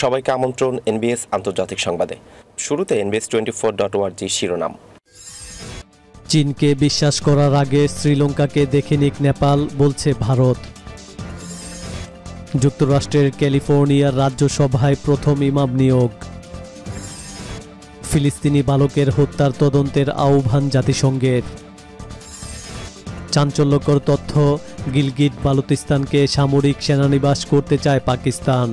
সবাইকে আমন্ত্রণ এনবিএস আন্তর্জাতিক সংবাদে শুরুতে এনবিএস টোয়েন্টি ফোর ডট ওয়ার্জি শিরোনাম চীনকে বিশ্বাস করার আগে শ্রীলঙ্কাকে দেখে নিক নেপাল বলছে ভারত যুক্তরাষ্ট্রের ক্যালিফোর্নিয়ার রাজ্যসভায় প্রথম ইমাম নিয়োগ ফিলিস্তিনি বালকের হত্যার তদন্তের আহ্বান জাতিসংঘের চাঞ্চল্যকর তথ্য গিলগিট বালুতিস্তানকে সামরিক সেনানিবাস করতে চায় পাকিস্তান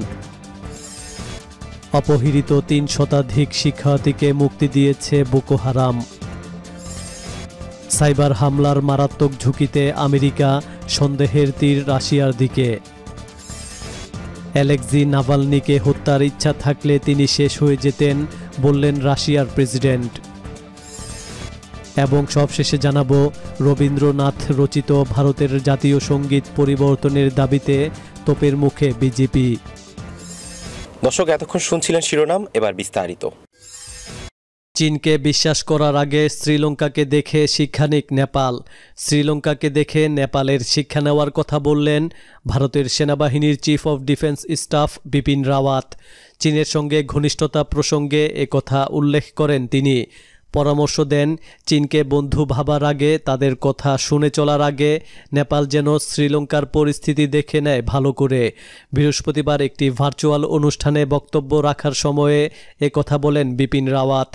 অপহৃত তিন শতাধিক শিক্ষার্থীকে মুক্তি দিয়েছে বোকো হারাম সাইবার হামলার মারাত্মক ঝুঁকিতে আমেরিকা সন্দেহের তীর রাশিয়ার দিকে অ্যালেক্সি নাভালনিকে হত্যার ইচ্ছা থাকলে তিনি শেষ হয়ে যেতেন বললেন রাশিয়ার প্রেসিডেন্ট এবং সবশেষে জানাব রবীন্দ্রনাথ রচিত ভারতের জাতীয় সঙ্গীত পরিবর্তনের দাবিতে তোপের মুখে বিজেপি দর্শক এতক্ষণ শুনছিলেন শিরোনাম এবার বিস্তারিত চীনকে বিশ্বাস করার আগে শ্রীলঙ্কাকে দেখে শিক্ষা নেপাল শ্রীলঙ্কাকে দেখে নেপালের শিক্ষা নেওয়ার কথা বললেন ভারতের সেনাবাহিনীর chief of defence staff Bipin Rawat চীনের সঙ্গে ঘনিষ্ঠতা প্রসঙ্গে কথা উল্লেখ করেন তিনি পরামর্শ দেন চীনকে বন্ধু ভাবার আগে তাদের কথা শুনে চলার আগে নেপাল যেন শ্রীলঙ্কার পরিস্থিতি দেখে নেয় ভালো করে বৃহস্পতিবার একটি ভার্চুয়াল অনুষ্ঠানে বক্তব্য রাখার সময়ে এ কথা বলেন বিপিন রাওয়াত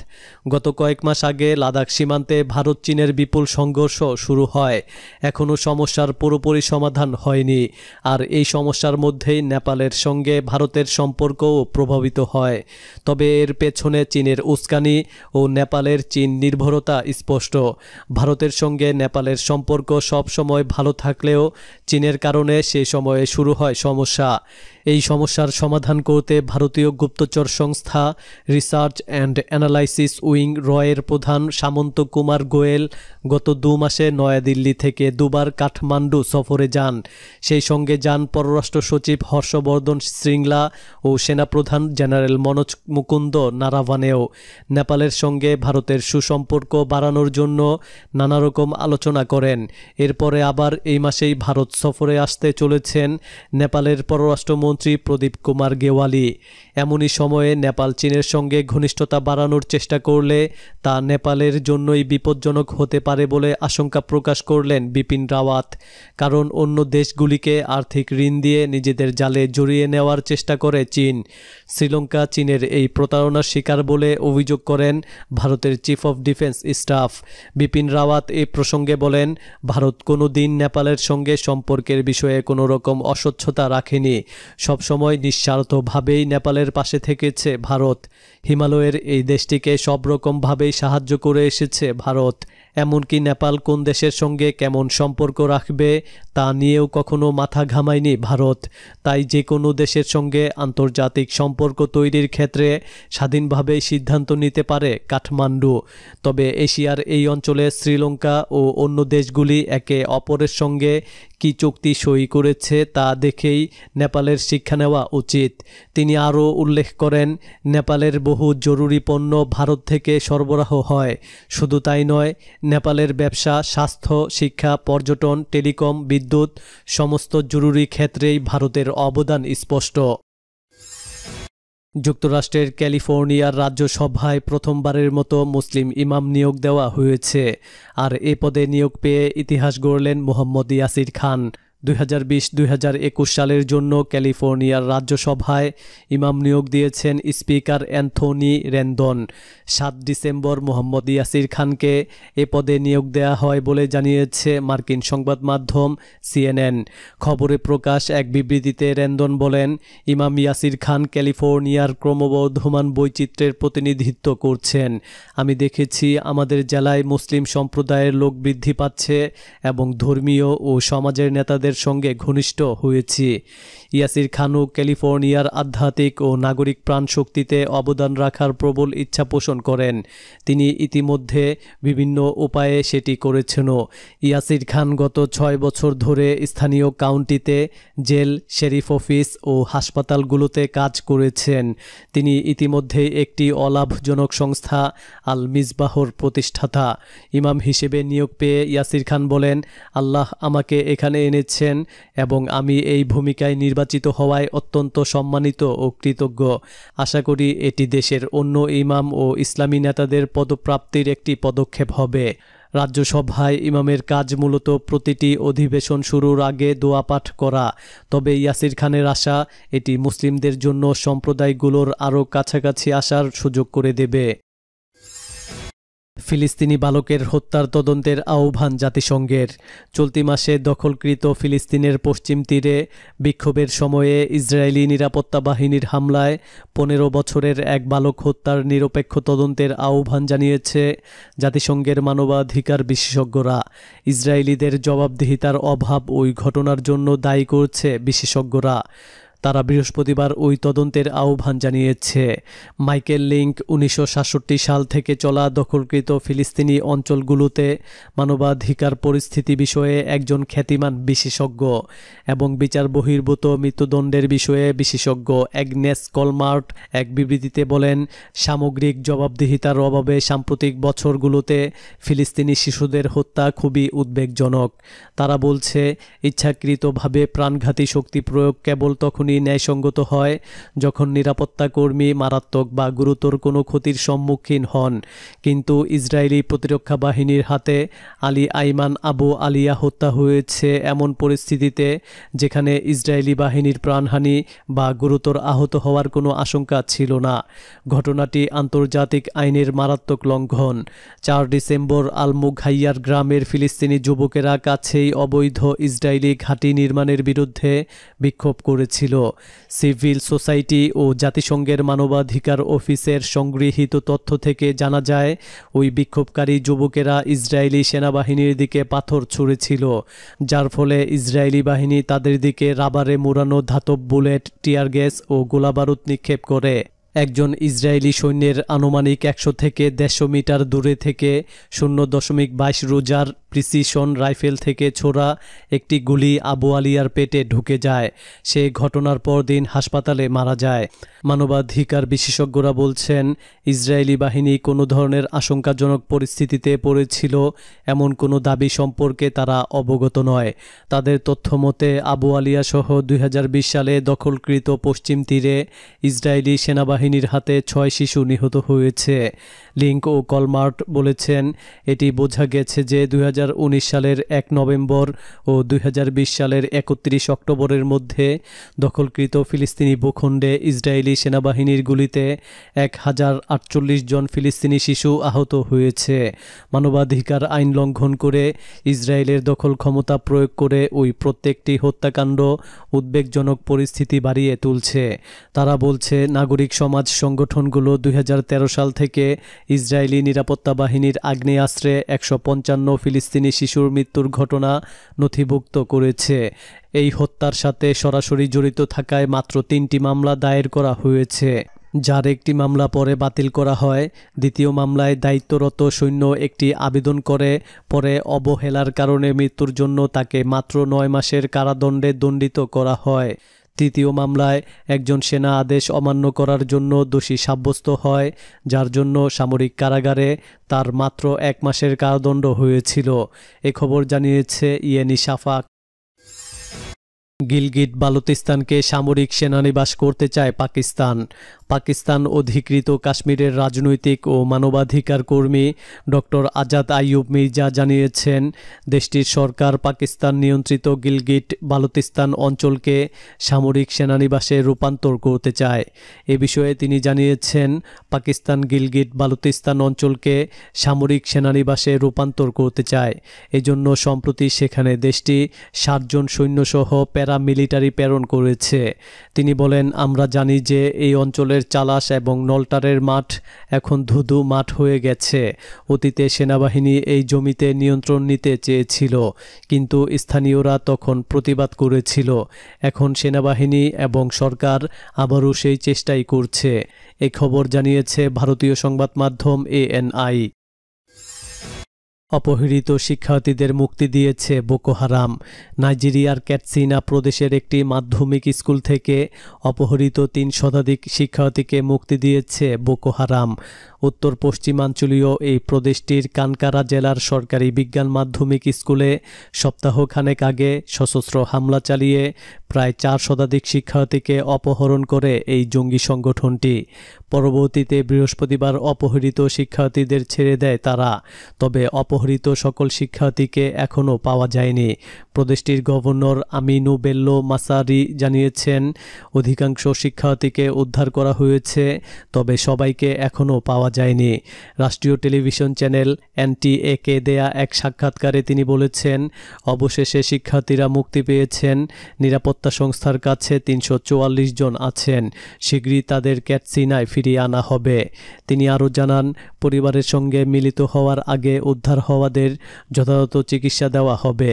গত কয়েক মাস আগে লাদাখ সীমান্তে ভারত চীনের বিপুল সংঘর্ষ শুরু হয় এখনও সমস্যার পুরোপুরি সমাধান হয়নি আর এই সমস্যার মধ্যেই নেপালের সঙ্গে ভারতের সম্পর্কও প্রভাবিত হয় তবে এর পেছনে চীনের উস্কানি ও নেপালের চীন নির্ভরতা স্পষ্ট ভারতের সঙ্গে নেপালের সম্পর্ক সব সময় ভালো থাকলেও চীনের কারণে সে সময়ে শুরু হয় সমস্যা এই সমস্যার সমাধান করতে ভারতীয় গুপ্তচর সংস্থা রিসার্চ অ্যান্ড অ্যানালাইসিস উইং রয়ের প্রধান সামন্ত কুমার গোয়েল গত দু মাসে নয়াদিল্লি থেকে দুবার কাঠমান্ডু সফরে যান সেই সঙ্গে যান পররাষ্ট্র সচিব হর্ষবর্ধন শ্রীংলা ও সেনাপ্রধান জেনারেল মনোজ মুকুন্দ নারাভানেও নেপালের সঙ্গে ভারতের ভারতের সুসম্পর্ক বাড়ানোর জন্য নানা রকম আলোচনা করেন এরপরে আবার এই মাসেই ভারত সফরে আসতে চলেছেন নেপালের পররাষ্ট্রমন্ত্রী প্রদীপ কুমার গেওয়ালি এমনই সময়ে নেপাল চীনের সঙ্গে ঘনিষ্ঠতা বাড়ানোর চেষ্টা করলে তা নেপালের জন্যই বিপজ্জনক হতে পারে বলে আশঙ্কা প্রকাশ করলেন বিপিন রাওয়াত কারণ অন্য দেশগুলিকে আর্থিক ঋণ দিয়ে নিজেদের জালে জড়িয়ে নেওয়ার চেষ্টা করে চীন শ্রীলঙ্কা চীনের এই প্রতারণার শিকার বলে অভিযোগ করেন ভারতের chief of defence staff Bipin Rawat এ প্রসঙ্গে বলেন ভারত কোনো দিন নেপালের সঙ্গে সম্পর্কের বিষয়ে কোনো রকম অস্বচ্ছতা রাখেনি সবসময় নিঃস্বার্থভাবেই নেপালের পাশে থেকেছে ভারত হিমালয়ের এই দেশটিকে সব রকমভাবেই সাহায্য করে এসেছে ভারত এমনকি নেপাল কোন দেশের সঙ্গে কেমন সম্পর্ক রাখবে তা নিয়েও কখনো মাথা ঘামায়নি ভারত তাই যে কোনো দেশের সঙ্গে আন্তর্জাতিক সম্পর্ক তৈরির ক্ষেত্রে স্বাধীনভাবেই সিদ্ধান্ত নিতে পারে কাঠমান্ডু তবে এশিয়ার এই অঞ্চলে শ্রীলঙ্কা ও অন্য দেশগুলি একে অপরের সঙ্গে কি চুক্তি সই করেছে তা দেখেই নেপালের শিক্ষা নেওয়া উচিত তিনি আরও উল্লেখ করেন নেপালের বহু জরুরি পণ্য ভারত থেকে সরবরাহ হয় শুধু তাই নয় নেপালের ব্যবসা স্বাস্থ্য শিক্ষা পর্যটন টেলিকম বিদ্যুৎ সমস্ত জরুরি ক্ষেত্রেই ভারতের অবদান স্পষ্ট যুক্তরাষ্ট্রের ক্যালিফোর্নিয়ার রাজ্যসভায় প্রথমবারের মতো মুসলিম ইমাম নিয়োগ দেওয়া হয়েছে আর এ পদে নিয়োগ পেয়ে ইতিহাস গড়লেন মোহাম্মদ ইয়াসির খান দুই হাজার সালের জন্য ক্যালিফোর্নিয়ার রাজ্যসভায় ইমাম নিয়োগ দিয়েছেন স্পিকার অ্যান্থনি রেন্দন সাত ডিসেম্বর মোহাম্মদ ইয়াসির খানকে এ পদে নিয়োগ দেয়া হয় বলে জানিয়েছে মার্কিন সংবাদ মাধ্যম সিএনএন খবরে প্রকাশ এক বিবৃতিতে রেন্দন বলেন ইমাম ইয়াসির খান ক্যালিফোর্নিয়ার ক্রমবর্ধমান বৈচিত্র্যের প্রতিনিধিত্ব করছেন আমি দেখেছি আমাদের জেলায় মুসলিম সম্প্রদায়ের লোক বৃদ্ধি পাচ্ছে এবং ধর্মীয় ও সমাজের নেতাদের খানের সঙ্গে ঘনিষ্ঠ হয়েছি ইয়াসির খানও ক্যালিফোর্নিয়ার আধ্যাত্মিক ও নাগরিক প্রাণশক্তিতে অবদান রাখার প্রবল ইচ্ছা পোষণ করেন তিনি ইতিমধ্যে বিভিন্ন উপায়ে সেটি করেছেনও ইয়াসির খান গত ছয় বছর ধরে স্থানীয় কাউন্টিতে জেল শেরিফ অফিস ও হাসপাতালগুলোতে কাজ করেছেন তিনি ইতিমধ্যে একটি অলাভজনক সংস্থা আল মিসবাহর প্রতিষ্ঠাতা ইমাম হিসেবে নিয়োগ পেয়ে ইয়াসির খান বলেন আল্লাহ আমাকে এখানে এনেছে করেছেন এবং আমি এই ভূমিকায় নির্বাচিত হওয়ায় অত্যন্ত সম্মানিত ও কৃতজ্ঞ আশা করি এটি দেশের অন্য ইমাম ও ইসলামী নেতাদের পদপ্রাপ্তির একটি পদক্ষেপ হবে রাজ্যসভায় ইমামের কাজ মূলত প্রতিটি অধিবেশন শুরুর আগে দোয়া পাঠ করা তবে ইয়াসির খানের আশা এটি মুসলিমদের জন্য সম্প্রদায়গুলোর আরও কাছাকাছি আসার সুযোগ করে দেবে ফিলিস্তিনি বালকের হত্যার তদন্তের আহ্বান জাতিসংঘের চলতি মাসে দখলকৃত ফিলিস্তিনের পশ্চিম তীরে বিক্ষোভের সময়ে ইসরায়েলি নিরাপত্তা বাহিনীর হামলায় পনেরো বছরের এক বালক হত্যার নিরপেক্ষ তদন্তের আহ্বান জানিয়েছে জাতিসংঘের মানবাধিকার বিশেষজ্ঞরা ইসরায়েলিদের জবাবদিহিতার অভাব ওই ঘটনার জন্য দায়ী করছে বিশেষজ্ঞরা তারা বৃহস্পতিবার ওই তদন্তের আহ্বান জানিয়েছে মাইকেল লিঙ্ক উনিশশো সাল থেকে চলা দখলকৃত ফিলিস্তিনি অঞ্চলগুলোতে মানবাধিকার পরিস্থিতি বিষয়ে একজন খ্যাতিমান বিশেষজ্ঞ এবং বিচার বহির্ভূত মৃত্যুদণ্ডের বিষয়ে বিশেষজ্ঞ অ্যাগনেস কলমার্ট এক বিবৃতিতে বলেন সামগ্রিক জবাবদিহিতার অভাবে সাম্প্রতিক বছরগুলোতে ফিলিস্তিনি শিশুদের হত্যা খুবই উদ্বেগজনক তারা বলছে ইচ্ছাকৃতভাবে প্রাণঘাতী শক্তি প্রয়োগ কেবল তখনই তখনই ন্যায়সঙ্গত হয় যখন নিরাপত্তা কর্মী মারাত্মক বা গুরুতর কোনো ক্ষতির সম্মুখীন হন কিন্তু ইসরায়েলি প্রতিরক্ষা বাহিনীর হাতে আলী আইমান আবু আলিয়া হত্যা হয়েছে এমন পরিস্থিতিতে যেখানে ইসরায়েলি বাহিনীর প্রাণহানি বা গুরুতর আহত হওয়ার কোনো আশঙ্কা ছিল না ঘটনাটি আন্তর্জাতিক আইনের মারাত্মক লঙ্ঘন চার ডিসেম্বর আলমুঘাইয়ার গ্রামের ফিলিস্তিনি যুবকেরা কাছেই অবৈধ ইসরায়েলি ঘাঁটি নির্মাণের বিরুদ্ধে বিক্ষোভ করেছিল সিভিল সোসাইটি ও জাতিসংঘের মানবাধিকার অফিসের সংগৃহীত তথ্য থেকে জানা যায় ওই বিক্ষোভকারী যুবকেরা ইসরায়েলি সেনাবাহিনীর দিকে পাথর ছুঁড়েছিল যার ফলে ইসরায়েলি বাহিনী তাদের দিকে রাবারে মোড়ানো ধাতব বুলেট টিয়ার গ্যাস ও গোলাবারুদ নিক্ষেপ করে একজন ইসরায়েলি সৈন্যের আনুমানিক একশো থেকে দেড়শো মিটার দূরে থেকে শূন্য দশমিক বাইশ রোজার প্রিসিশন রাইফেল থেকে ছোড়া একটি গুলি আবু আলিয়ার পেটে ঢুকে যায় সে ঘটনার পর দিন হাসপাতালে মারা যায় মানবাধিকার বিশেষজ্ঞরা বলছেন ইসরায়েলি বাহিনী কোনো ধরনের আশঙ্কাজনক পরিস্থিতিতে পড়েছিল এমন কোনো দাবি সম্পর্কে তারা অবগত নয় তাদের তথ্য মতে আবু আলিয়া সহ দুই সালে দখলকৃত পশ্চিম তীরে ইসরায়েলি সেনাবাহিনী বাহিনীর হাতে ছয় শিশু নিহত হয়েছে লিঙ্ক ও কলমার্ট বলেছেন এটি বোঝা গেছে যে দুই সালের এক নভেম্বর ও দুই সালের একত্রিশ অক্টোবরের মধ্যে দখলকৃত ফিলিস্তিনি ভূখণ্ডে ইসরায়েলি সেনাবাহিনীর গুলিতে এক হাজার আটচল্লিশ জন ফিলিস্তিনি শিশু আহত হয়েছে মানবাধিকার আইন লঙ্ঘন করে ইসরায়েলের দখল ক্ষমতা প্রয়োগ করে ওই প্রত্যেকটি হত্যাকাণ্ড উদ্বেগজনক পরিস্থিতি বাড়িয়ে তুলছে তারা বলছে নাগরিক সম সমাজ সংগঠনগুলো দুই সাল থেকে ইসরায়েলি নিরাপত্তা বাহিনীর আগ্নেয়াস্ত্রে একশো পঞ্চান্ন ফিলিস্তিনি শিশুর মৃত্যুর ঘটনা নথিভুক্ত করেছে এই হত্যার সাথে সরাসরি জড়িত থাকায় মাত্র তিনটি মামলা দায়ের করা হয়েছে যার একটি মামলা পরে বাতিল করা হয় দ্বিতীয় মামলায় দায়িত্বরত সৈন্য একটি আবেদন করে পরে অবহেলার কারণে মৃত্যুর জন্য তাকে মাত্র নয় মাসের কারাদণ্ডে দণ্ডিত করা হয় তৃতীয় মামলায় একজন সেনা আদেশ অমান্য করার জন্য দোষী সাব্যস্ত হয় যার জন্য সামরিক কারাগারে তার মাত্র এক মাসের কারাদণ্ড হয়েছিল এ খবর জানিয়েছে ইয়েনি সাফাক গিলগিট বালুচিস্তানকে সামরিক সেনানিবাস করতে চায় পাকিস্তান পাকিস্তান অধিকৃত কাশ্মীরের রাজনৈতিক ও মানবাধিকার কর্মী ডক্টর আজাদ আইয়ুব মির্জা জানিয়েছেন দেশটির সরকার পাকিস্তান নিয়ন্ত্রিত গিলগিট বালুচিস্তান অঞ্চলকে সামরিক সেনানিবাসে রূপান্তর করতে চায় এ বিষয়ে তিনি জানিয়েছেন পাকিস্তান গিলগিট বালুচিস্তান অঞ্চলকে সামরিক সেনানিবাসে রূপান্তর করতে চায় এজন্য সম্প্রতি সেখানে দেশটি সাতজন সৈন্যসহ প্যারা তারা মিলিটারি প্রেরণ করেছে তিনি বলেন আমরা জানি যে এই অঞ্চলের চালাস এবং নলটারের মাঠ এখন ধুধু মাঠ হয়ে গেছে অতীতে সেনাবাহিনী এই জমিতে নিয়ন্ত্রণ নিতে চেয়েছিল কিন্তু স্থানীয়রা তখন প্রতিবাদ করেছিল এখন সেনাবাহিনী এবং সরকার আবারও সেই চেষ্টাই করছে এ খবর জানিয়েছে ভারতীয় সংবাদ মাধ্যম এএনআই অপহৃত শিক্ষার্থীদের মুক্তি দিয়েছে বোকো হারাম নাইজেরিয়ার ক্যাটসিনা প্রদেশের একটি মাধ্যমিক স্কুল থেকে অপহৃত তিন শতাধিক শিক্ষার্থীকে মুক্তি দিয়েছে বোকো হারাম উত্তর পশ্চিমাঞ্চলীয় এই প্রদেশটির কানকারা জেলার সরকারি বিজ্ঞান মাধ্যমিক স্কুলে সপ্তাহখানেক আগে সশস্ত্র হামলা চালিয়ে প্রায় চার শতাধিক শিক্ষার্থীকে অপহরণ করে এই জঙ্গি সংগঠনটি পরবর্তীতে বৃহস্পতিবার অপহৃত শিক্ষার্থীদের ছেড়ে দেয় তারা তবে অপহৃত সকল শিক্ষার্থীকে এখনও পাওয়া যায়নি প্রদেশটির গভর্নর আমিনু বেল্লো মাসারি জানিয়েছেন অধিকাংশ শিক্ষার্থীকে উদ্ধার করা হয়েছে তবে সবাইকে এখনও পাওয়া যায়নি রাষ্ট্রীয় টেলিভিশন চ্যানেল একে দেয়া এক সাক্ষাৎকারে তিনি বলেছেন অবশেষে শিক্ষার্থীরা মুক্তি পেয়েছেন নিরাপত্তা সংস্থার কাছে তিনশো জন আছেন শীঘ্রই তাদের ক্যাটসিনায় ফিরিয়ে আনা হবে তিনি আরও জানান পরিবারের সঙ্গে মিলিত হওয়ার আগে উদ্ধার হওয়াদের যথাযথ চিকিৎসা দেওয়া হবে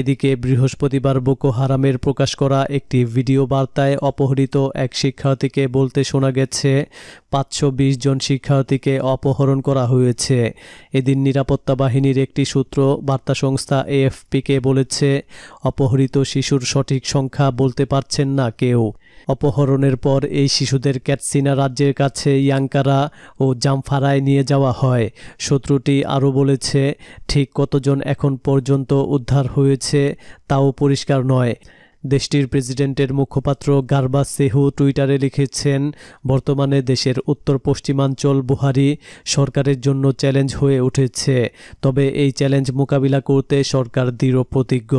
এদিকে বৃহস্পতিবার বোকো হারামের প্রকাশ করা একটি ভিডিও বার্তায় অপহৃত এক শিক্ষার্থীকে বলতে শোনা গেছে পাঁচশো জন শিক্ষার্থী ব্যক্তিকে অপহরণ করা হয়েছে এদিন নিরাপত্তা বাহিনীর একটি সূত্র বার্তা সংস্থা এএফপিকে বলেছে অপহৃত শিশুর সঠিক সংখ্যা বলতে পারছেন না কেউ অপহরণের পর এই শিশুদের ক্যাটসিনা রাজ্যের কাছে ইয়াংকারা ও জামফারায় নিয়ে যাওয়া হয় শত্রুটি আরও বলেছে ঠিক কতজন এখন পর্যন্ত উদ্ধার হয়েছে তাও পরিষ্কার নয় দেশটির প্রেসিডেন্টের মুখপাত্র গার্বা সেহু টুইটারে লিখেছেন বর্তমানে দেশের উত্তর পশ্চিমাঞ্চল বুহারি সরকারের জন্য চ্যালেঞ্জ হয়ে উঠেছে তবে এই চ্যালেঞ্জ মোকাবিলা করতে সরকার দৃঢ় প্রতিজ্ঞ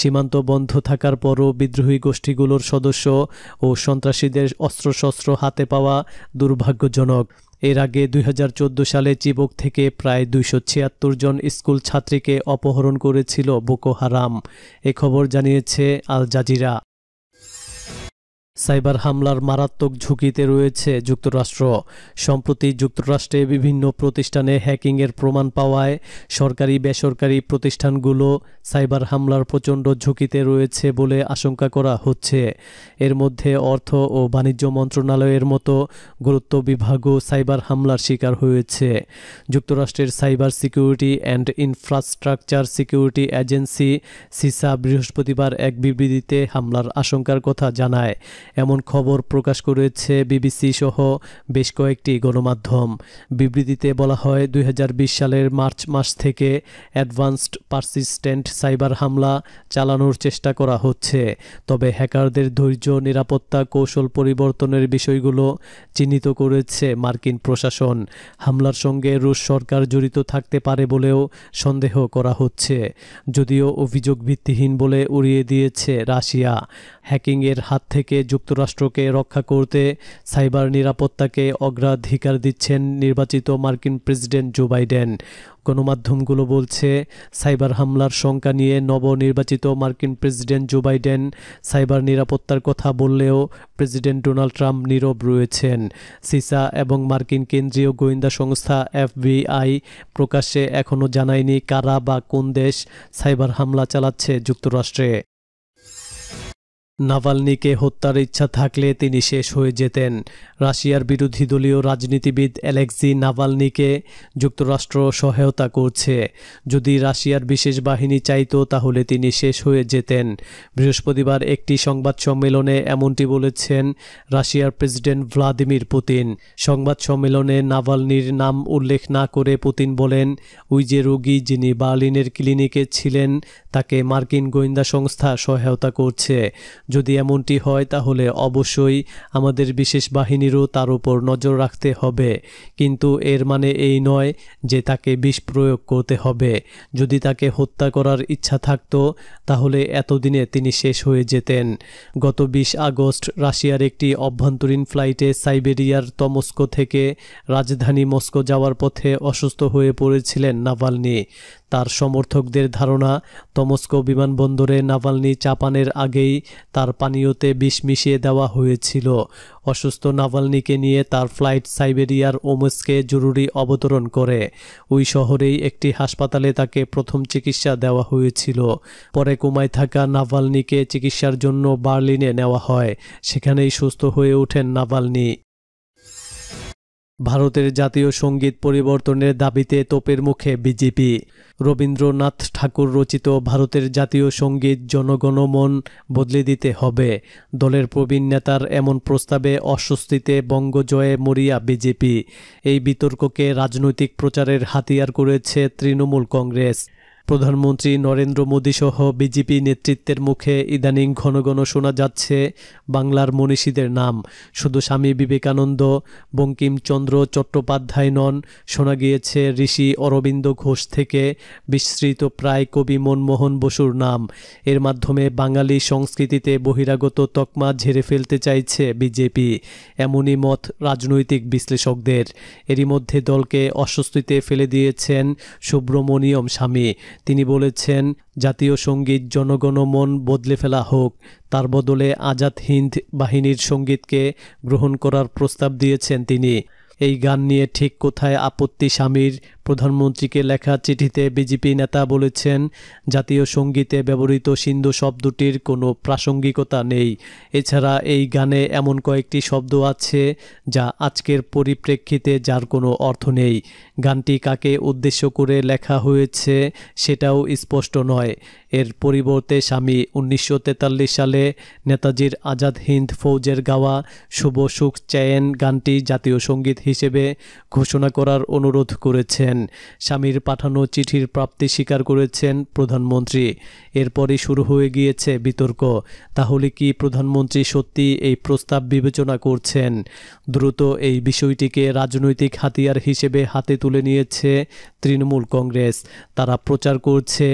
সীমান্ত বন্ধ থাকার পরও বিদ্রোহী গোষ্ঠীগুলোর সদস্য ও সন্ত্রাসীদের অস্ত্রশস্ত্র হাতে পাওয়া দুর্ভাগ্যজনক এর আগে দুই সালে চিবক থেকে প্রায় দুইশো জন স্কুল ছাত্রীকে অপহরণ করেছিল বোকো হারাম এ খবর জানিয়েছে আল জাজিরা সাইবার হামলার মারাত্মক ঝুঁকিতে রয়েছে যুক্তরাষ্ট্র সম্প্রতি যুক্তরাষ্ট্রে বিভিন্ন প্রতিষ্ঠানে হ্যাকিংয়ের প্রমাণ পাওয়ায় সরকারি বেসরকারি প্রতিষ্ঠানগুলো সাইবার হামলার প্রচণ্ড ঝুঁকিতে রয়েছে বলে আশঙ্কা করা হচ্ছে এর মধ্যে অর্থ ও বাণিজ্য মন্ত্রণালয়ের মতো গুরুত্ব বিভাগও সাইবার হামলার শিকার হয়েছে যুক্তরাষ্ট্রের cyber security and infrastructure security agency CISA বৃহস্পতিবার এক বিবৃতিতে হামলার আশঙ্কার কথা জানায় এমন খবর প্রকাশ করেছে বিবিসি সহ বেশ কয়েকটি গণমাধ্যম বিবৃতিতে বলা হয় দুই সালের মার্চ মাস থেকে অ্যাডভান্সড পারসিস্টেন্ট সাইবার হামলা চালানোর চেষ্টা করা হচ্ছে তবে হ্যাকারদের ধৈর্য নিরাপত্তা কৌশল পরিবর্তনের বিষয়গুলো চিহ্নিত করেছে মার্কিন প্রশাসন হামলার সঙ্গে রুশ সরকার জড়িত থাকতে পারে বলেও সন্দেহ করা হচ্ছে যদিও অভিযোগ ভিত্তিহীন বলে উড়িয়ে দিয়েছে রাশিয়া হ্যাকিংয়ের হাত থেকে যুক্তরাষ্ট্রকে রক্ষা করতে সাইবার নিরাপত্তাকে অগ্রাধিকার দিচ্ছেন নির্বাচিত মার্কিন প্রেসিডেন্ট জো বাইডেন গণমাধ্যমগুলো বলছে সাইবার হামলার শঙ্কা নিয়ে নবনির্বাচিত মার্কিন প্রেসিডেন্ট জো বাইডেন সাইবার নিরাপত্তার কথা বললেও প্রেসিডেন্ট ডোনাল্ড ট্রাম্প নীরব রয়েছেন সিসা এবং মার্কিন কেন্দ্রীয় গোয়েন্দা সংস্থা এফবিআই প্রকাশ্যে এখনও জানায়নি কারা বা কোন দেশ সাইবার হামলা চালাচ্ছে যুক্তরাষ্ট্রে নাভালনিকে হত্যার ইচ্ছা থাকলে তিনি শেষ হয়ে যেতেন রাশিয়ার বিরোধী দলীয় রাজনীতিবিদ অ্যালেক্সি নাভালনিকে যুক্তরাষ্ট্র সহায়তা করছে যদি রাশিয়ার বিশেষ বাহিনী চাইত তাহলে তিনি শেষ হয়ে যেতেন বৃহস্পতিবার একটি সংবাদ সম্মেলনে এমনটি বলেছেন রাশিয়ার প্রেসিডেন্ট ভ্লাদিমির পুতিন সংবাদ সম্মেলনে নাভালনির নাম উল্লেখ না করে পুতিন বলেন ওই যে রোগী যিনি বার্লিনের ক্লিনিকে ছিলেন তাকে মার্কিন গোয়েন্দা সংস্থা সহায়তা করছে যদি এমনটি হয় তাহলে অবশ্যই আমাদের বিশেষ বাহিনীরও তার উপর নজর রাখতে হবে কিন্তু এর মানে এই নয় যে তাকে বিষ প্রয়োগ করতে হবে যদি তাকে হত্যা করার ইচ্ছা থাকত তাহলে এতদিনে তিনি শেষ হয়ে যেতেন গত বিশ আগস্ট রাশিয়ার একটি অভ্যন্তরীণ ফ্লাইটে সাইবেরিয়ার তমস্কো থেকে রাজধানী মস্কো যাওয়ার পথে অসুস্থ হয়ে পড়েছিলেন নাভালনি তার সমর্থকদের ধারণা তমস্কো বিমানবন্দরে নাভালনি চাপানের আগেই তার পানীয়তে বিষ মিশিয়ে দেওয়া হয়েছিল অসুস্থ নাভালনিকে নিয়ে তার ফ্লাইট সাইবেরিয়ার ওমসকে জরুরি অবতরণ করে ওই শহরেই একটি হাসপাতালে তাকে প্রথম চিকিৎসা দেওয়া হয়েছিল পরে কুমায় থাকা নাভালনিকে চিকিৎসার জন্য বার্লিনে নেওয়া হয় সেখানেই সুস্থ হয়ে ওঠেন নাভালনি ভারতের জাতীয় সঙ্গীত পরিবর্তনের দাবিতে তোপের মুখে বিজেপি রবীন্দ্রনাথ ঠাকুর রচিত ভারতের জাতীয় সঙ্গীত জনগণমন বদলে দিতে হবে দলের প্রবীণ নেতার এমন প্রস্তাবে অস্বস্তিতে বঙ্গজয়ে মরিয়া বিজেপি এই বিতর্ককে রাজনৈতিক প্রচারের হাতিয়ার করেছে তৃণমূল কংগ্রেস প্রধানমন্ত্রী নরেন্দ্র মোদী সহ বিজেপি নেতৃত্বের মুখে ইদানিং ঘন ঘন শোনা যাচ্ছে বাংলার মনীষীদের নাম শুধু স্বামী বিবেকানন্দ বঙ্কিমচন্দ্র চট্টোপাধ্যায় নন শোনা গিয়েছে ঋষি অরবিন্দ ঘোষ থেকে বিস্তৃত প্রায় কবি মনমোহন বসুর নাম এর মাধ্যমে বাঙালি সংস্কৃতিতে বহিরাগত তকমা ঝেড়ে ফেলতে চাইছে বিজেপি এমনই মত রাজনৈতিক বিশ্লেষকদের এরই মধ্যে দলকে অস্বস্তিতে ফেলে দিয়েছেন সুব্রমণিয়ম স্বামী তিনি বলেছেন জাতীয় সঙ্গীত জনগণ মন বদলে ফেলা হোক তার বদলে আজাদ হিন্দ বাহিনীর সঙ্গীতকে গ্রহণ করার প্রস্তাব দিয়েছেন তিনি এই গান নিয়ে ঠিক কোথায় আপত্তি স্বামীর প্রধানমন্ত্রীকে লেখা চিঠিতে বিজেপি নেতা বলেছেন জাতীয় সঙ্গীতে ব্যবহৃত সিন্ধু শব্দটির কোনো প্রাসঙ্গিকতা নেই এছাড়া এই গানে এমন কয়েকটি শব্দ আছে যা আজকের পরিপ্রেক্ষিতে যার কোনো অর্থ নেই গানটি কাকে উদ্দেশ্য করে লেখা হয়েছে সেটাও স্পষ্ট নয় এর পরিবর্তে স্বামী উনিশশো সালে নেতাজির আজাদ হিন্দ ফৌজের গাওয়া শুভ সুখ চায়েন গানটি জাতীয় সঙ্গীত হিসেবে ঘোষণা করার অনুরোধ করেছেন দিয়েছেন স্বামীর পাঠানো চিঠির প্রাপ্তি স্বীকার করেছেন প্রধানমন্ত্রী এরপরই শুরু হয়ে গিয়েছে বিতর্ক তাহলে কি প্রধানমন্ত্রী সত্যি এই প্রস্তাব বিবেচনা করছেন দ্রুত এই বিষয়টিকে রাজনৈতিক হাতিয়ার হিসেবে হাতে তুলে নিয়েছে তৃণমূল কংগ্রেস তারা প্রচার করছে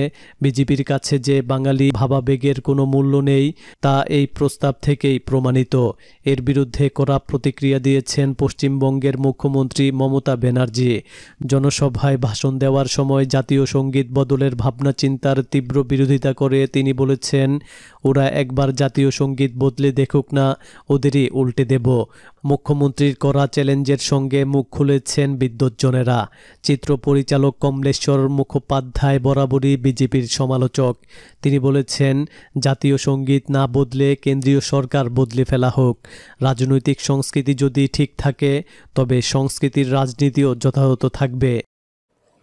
বিজেপির কাছে যে বাঙালি ভাবাবেগের কোনো মূল্য নেই তা এই প্রস্তাব থেকেই প্রমাণিত এর বিরুদ্ধে করা প্রতিক্রিয়া দিয়েছেন পশ্চিমবঙ্গের মুখ্যমন্ত্রী মমতা ব্যানার্জি জনসভা সভায় ভাষণ দেওয়ার সময় জাতীয় সঙ্গীত বদলের ভাবনা চিন্তার তীব্র বিরোধিতা করে তিনি বলেছেন ওরা একবার জাতীয় সঙ্গীত বদলে দেখুক না ওদেরই উল্টে দেব মুখ্যমন্ত্রীর করা চ্যালেঞ্জের সঙ্গে মুখ খুলেছেন বিদ্যুৎজনেরা চিত্র পরিচালক কমলেশ্বর মুখোপাধ্যায় বরাবরই বিজেপির সমালোচক তিনি বলেছেন জাতীয় সঙ্গীত না বদলে কেন্দ্রীয় সরকার বদলে ফেলা হোক রাজনৈতিক সংস্কৃতি যদি ঠিক থাকে তবে সংস্কৃতির রাজনীতিও যথাযথ থাকবে